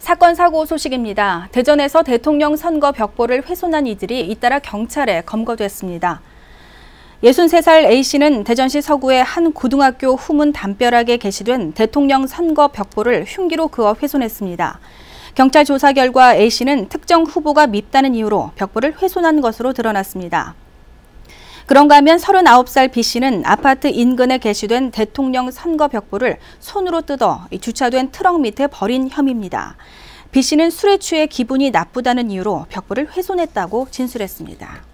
사건 사고 소식입니다. 대전에서 대통령 선거 벽보를 훼손한 이들이 잇따라 경찰에 검거됐습니다. 63살 A씨는 대전시 서구의 한 고등학교 후문 담벼락에 게시된 대통령 선거 벽보를 흉기로 그어 훼손했습니다. 경찰 조사 결과 A씨는 특정 후보가 밉다는 이유로 벽보를 훼손한 것으로 드러났습니다. 그런가 하면 39살 B씨는 아파트 인근에 게시된 대통령 선거 벽보를 손으로 뜯어 주차된 트럭 밑에 버린 혐의입니다. B씨는 술에 취해 기분이 나쁘다는 이유로 벽보를 훼손했다고 진술했습니다.